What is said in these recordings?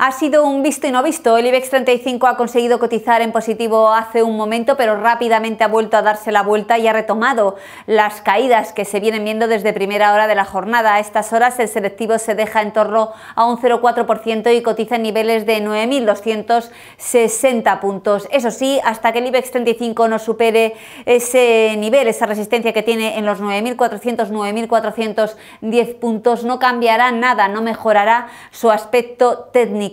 Ha sido un visto y no visto. El IBEX 35 ha conseguido cotizar en positivo hace un momento, pero rápidamente ha vuelto a darse la vuelta y ha retomado las caídas que se vienen viendo desde primera hora de la jornada. A estas horas el selectivo se deja en torno a un 0,4% y cotiza en niveles de 9.260 puntos. Eso sí, hasta que el IBEX 35 no supere ese nivel, esa resistencia que tiene en los 9.400, 9.410 puntos, no cambiará nada, no mejorará su aspecto técnico.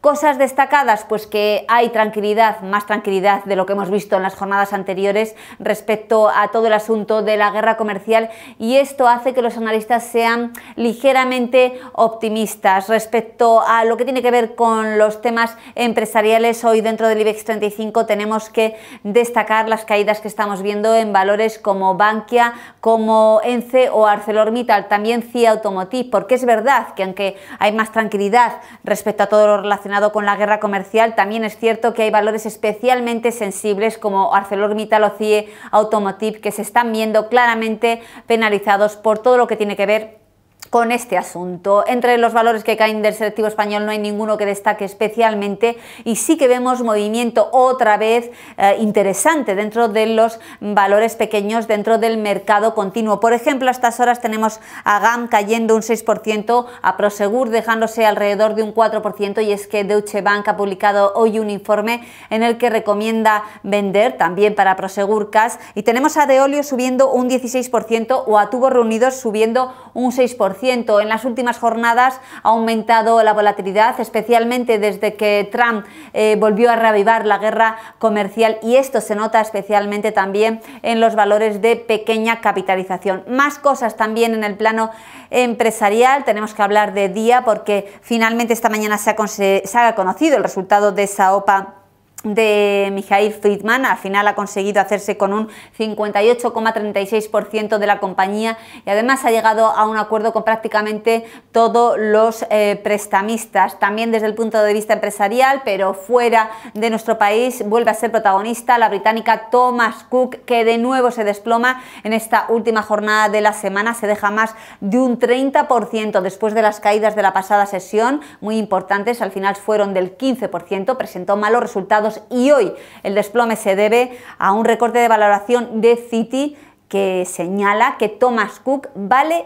Cosas destacadas, pues que hay tranquilidad, más tranquilidad de lo que hemos visto en las jornadas anteriores respecto a todo el asunto de la guerra comercial y esto hace que los analistas sean ligeramente optimistas respecto a lo que tiene que ver con los temas empresariales. Hoy dentro del IBEX 35 tenemos que destacar las caídas que estamos viendo en valores como Bankia, como ENCE o ArcelorMittal, también CIA Automotive, porque es verdad que aunque hay más tranquilidad respecto a todo todo relacionado con la guerra comercial, también es cierto que hay valores especialmente sensibles como ArcelorMittal o CIE Automotive que se están viendo claramente penalizados por todo lo que tiene que ver con este asunto. Entre los valores que caen del selectivo español no hay ninguno que destaque especialmente y sí que vemos movimiento otra vez eh, interesante dentro de los valores pequeños dentro del mercado continuo. Por ejemplo, a estas horas tenemos a GAM cayendo un 6%, a Prosegur dejándose alrededor de un 4% y es que Deutsche Bank ha publicado hoy un informe en el que recomienda vender también para Prosegur Cash y tenemos a Deolio subiendo un 16% o a TUBO Reunidos subiendo un 6%. En las últimas jornadas ha aumentado la volatilidad, especialmente desde que Trump eh, volvió a reavivar la guerra comercial y esto se nota especialmente también en los valores de pequeña capitalización. Más cosas también en el plano empresarial, tenemos que hablar de día porque finalmente esta mañana se se ha conocido el resultado de esa OPA de Mijail Friedman. Al final ha conseguido hacerse con un 58,36% de la compañía y además ha llegado a un acuerdo con prácticamente todos los eh, prestamistas. También desde el punto de vista empresarial, pero fuera de nuestro país, vuelve a ser protagonista la británica Thomas Cook, que de nuevo se desploma en esta última jornada de la semana. Se deja más de un 30% después de las caídas de la pasada sesión, muy importantes. Al final fueron del 15%, presentó malos resultados y hoy el desplome se debe a un recorte de valoración de Citi que señala que Thomas Cook vale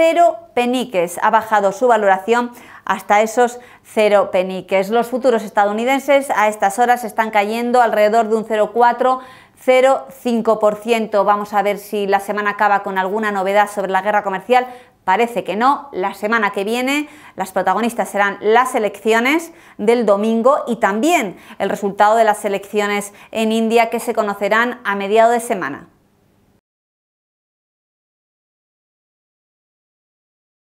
cero peniques. Ha bajado su valoración hasta esos cero peniques. Los futuros estadounidenses a estas horas están cayendo alrededor de un 0,4%. 0,5%. Vamos a ver si la semana acaba con alguna novedad sobre la guerra comercial. Parece que no. La semana que viene las protagonistas serán las elecciones del domingo y también el resultado de las elecciones en India que se conocerán a mediados de semana.